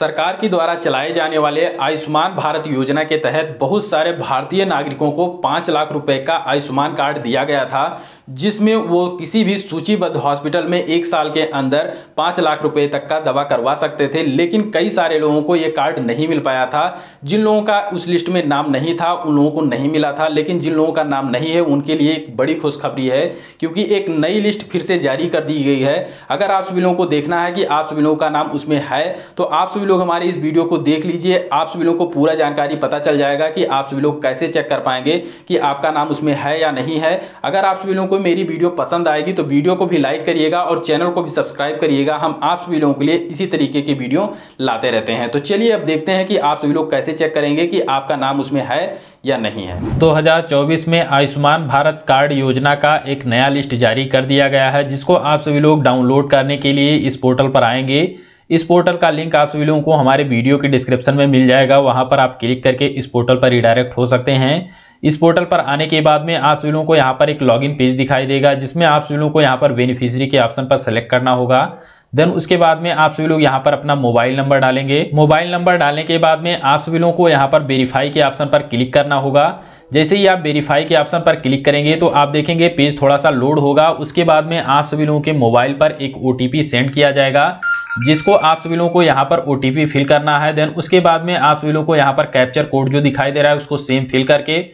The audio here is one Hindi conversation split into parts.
सरकार के द्वारा चलाए जाने वाले आयुष्मान भारत योजना के तहत बहुत सारे भारतीय नागरिकों को पाँच लाख रुपए का आयुष्मान कार्ड दिया गया था जिसमें वो किसी भी सूचीबद्ध हॉस्पिटल में एक साल के अंदर पाँच लाख रुपए तक का दवा करवा सकते थे लेकिन कई सारे लोगों को ये कार्ड नहीं मिल पाया था जिन लोगों का उस लिस्ट में नाम नहीं था उन लोगों को नहीं मिला था लेकिन जिन लोगों का नाम नहीं है उनके लिए एक बड़ी खुशखबरी है क्योंकि एक नई लिस्ट फिर से जारी कर दी गई है अगर आप सभी लोगों को देखना है कि आप सभी लोगों का नाम उसमें है तो आप सभी लोग हमारे इस वीडियो को देख लीजिए आप सभी लोगों को पूरा जानकारी पता चल जाएगा कि आप सभी लोग कैसे चेक कर पाएंगे कि आपका नाम उसमें है या नहीं है अगर आप सभी लोगों को मेरी वीडियो पसंद आएगी तो वीडियो को भी लाइक करिएगा और चैनल को भी सब्सक्राइब करिएगा हम आप सभी लोगों के लिए इसी तरीके की वीडियो लाते रहते हैं तो चलिए अब देखते हैं कि आप सभी लोग कैसे चेक करेंगे कि आपका नाम उसमें है या नहीं है दो में आयुष्मान भारत कार्ड योजना का एक नया लिस्ट जारी कर दिया गया है जिसको आप सभी लोग डाउनलोड करने के लिए इस पोर्टल पर आएंगे इस पोर्टल का लिंक आप सभी लोगों को हमारे वीडियो के डिस्क्रिप्शन में मिल जाएगा वहाँ पर आप क्लिक करके इस पोर्टल पर रिडायरेक्ट हो सकते हैं इस पोर्टल पर आने के बाद में आप सभी लोगों को यहाँ पर एक लॉगिन पेज दिखाई देगा जिसमें आप सभी लोगों को यहाँ पर बेनिफिशियरी के ऑप्शन पर सेलेक्ट करना होगा देन उसके बाद में आप सभी लोग यहाँ पर अपना मोबाइल नंबर डालेंगे मोबाइल नंबर डालने के बाद में आप सभी लोगों को यहाँ पर वेरीफाई के ऑप्शन पर क्लिक करना होगा जैसे ही आप वेरीफाई के ऑप्शन पर क्लिक करेंगे तो आप देखेंगे पेज थोड़ा सा लोड होगा उसके बाद में आप सभी लोगों के मोबाइल पर एक ओ सेंड किया जाएगा जिसको आप सभी लोगों को यहाँ पर ओ फिल करना है देन उसके बाद में आप सभी लोगों को यहाँ पर कैप्चर कोड जो दिखाई दे रहा है उसको सेम फिल करके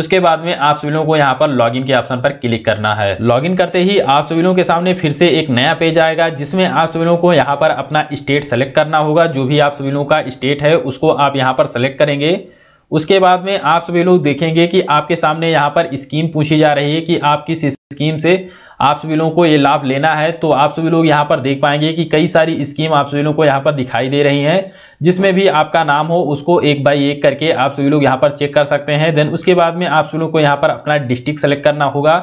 उसके बाद में आप सभी लोगों को यहाँ पर लॉगिन के ऑप्शन पर क्लिक करना है लॉगिन करते ही आप सभी लोगों के सामने फिर से एक नया पेज आएगा जिसमें आप सभी लोगों को यहाँ पर अपना स्टेट सेलेक्ट करना होगा जो भी आप सभी लोगों का स्टेट है उसको आप यहाँ पर सेलेक्ट करेंगे उसके बाद में आप सभी लोग देखेंगे कि आपके सामने यहाँ पर स्कीम पूछी जा रही है कि आप किस स्कीम से आप सभी लोगों को ये लाभ लेना है तो आप सभी लोग यहाँ पर देख पाएंगे कि कई सारी स्कीम आप सभी लोगों को यहाँ पर दिखाई दे रही हैं जिसमें भी आपका नाम हो उसको एक बाई एक करके आप सभी लोग यहाँ पर चेक कर सकते हैं देन उसके बाद में आप सभी लोग को यहाँ पर अपना डिस्ट्रिक्ट सेलेक्ट करना होगा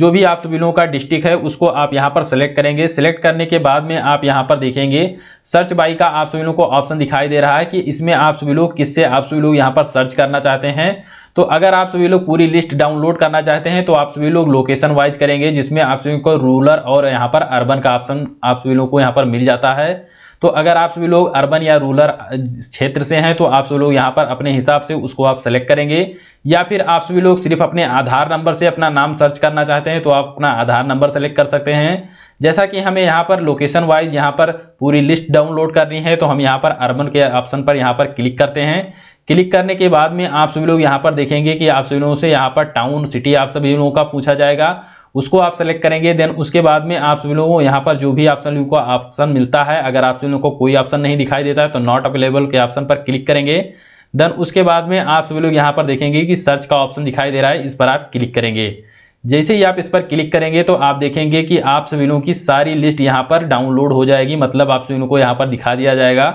जो भी आप सभी लोगों का डिस्ट्रिक्ट है उसको आप यहाँ पर सेलेक्ट करेंगे सेलेक्ट करने के बाद में आप यहाँ पर देखेंगे सर्च बाई का आप सभी लोगों को ऑप्शन दिखाई दे रहा है कि इसमें आप सभी लोग किससे आप सभी लोग यहाँ पर सर्च करना चाहते हैं तो अगर आप सभी लोग पूरी लिस्ट डाउनलोड करना चाहते हैं तो आप सभी लोग लोकेशन वाइज करेंगे जिसमें आप सभी को रूरल और यहाँ पर अर्बन का ऑप्शन आप सभी लोग को यहाँ पर मिल जाता है तो अगर आप सभी लोग अर्बन या रूरल क्षेत्र से हैं तो आप सभी लोग यहाँ पर अपने हिसाब से उसको आप सेलेक्ट करेंगे या फिर आप सभी लोग सिर्फ अपने आधार नंबर से अपना नाम सर्च करना चाहते हैं तो आप अपना आधार नंबर सेलेक्ट कर सकते हैं जैसा कि हमें यहाँ पर लोकेशन वाइज यहाँ पर पूरी लिस्ट डाउनलोड करनी है तो हम यहाँ पर अर्बन के ऑप्शन पर यहाँ पर क्लिक करते हैं क्लिक करने के बाद में आप सभी लोग यहाँ पर देखेंगे कि आप सभी लोगों से यहाँ पर टाउन सिटी आप सभी लोगों का पूछा जाएगा उसको आप सेलेक्ट करेंगे देन उसके बाद में आप सभी लोगों को यहाँ पर जो भी ऑप्शन को ऑप्शन मिलता है अगर आप सभी लोगों को कोई ऑप्शन नहीं दिखाई देता है तो नॉट अवेलेबल के ऑप्शन पर क्लिक करेंगे देन उसके बाद में आप सभी लोग यहाँ पर देखेंगे कि सर्च का ऑप्शन दिखाई दे रहा है इस पर आप क्लिक करेंगे जैसे ही आप इस पर क्लिक करेंगे तो आप देखेंगे कि आप सभी लोगों की सारी लिस्ट यहाँ पर डाउनलोड हो जाएगी मतलब आप सभी लोगों को यहाँ पर दिखा दिया जाएगा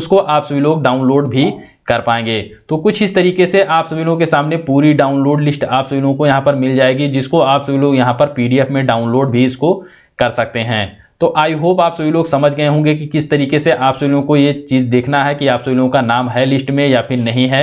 उसको आप सभी लोग डाउनलोड भी कर पाएंगे तो कुछ इस तरीके से आप सभी लोगों के सामने पूरी डाउनलोड लिस्ट आप सभी लोगों को यहाँ पर मिल जाएगी जिसको आप सभी लोग यहाँ पर पीडीएफ में डाउनलोड भी इसको कर सकते हैं तो आई होप आप सभी लोग समझ गए होंगे कि किस तरीके से आप सभी लोगों को ये चीज़ देखना है कि आप सभी लोगों का नाम है लिस्ट में या फिर नहीं है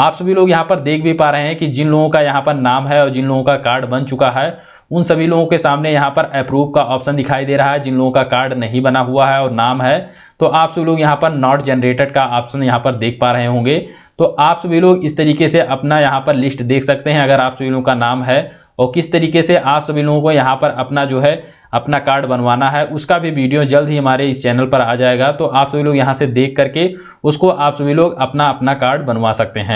आप सभी लोग यहाँ पर देख भी पा रहे हैं कि जिन लोगों का यहाँ पर नाम है और जिन लोगों का कार्ड बन चुका है उन सभी लोगों के सामने यहाँ पर अप्रूव का ऑप्शन दिखाई दे रहा है जिन लोगों का कार्ड नहीं बना हुआ है और नाम है तो आप सभी लोग यहाँ पर नॉट जनरेटेड का ऑप्शन यहाँ पर देख पा रहे होंगे तो आप सभी लोग इस तरीके से अपना यहाँ पर लिस्ट देख सकते हैं अगर आप सभी लोगों का नाम है और किस तरीके से आप सभी लोगों को यहाँ पर अपना जो है अपना कार्ड बनवाना है उसका भी वीडियो जल्द ही हमारे इस चैनल पर आ जाएगा तो आप सभी लोग यहाँ से देख करके उसको आप सभी लोग अपना अपना कार्ड बनवा सकते हैं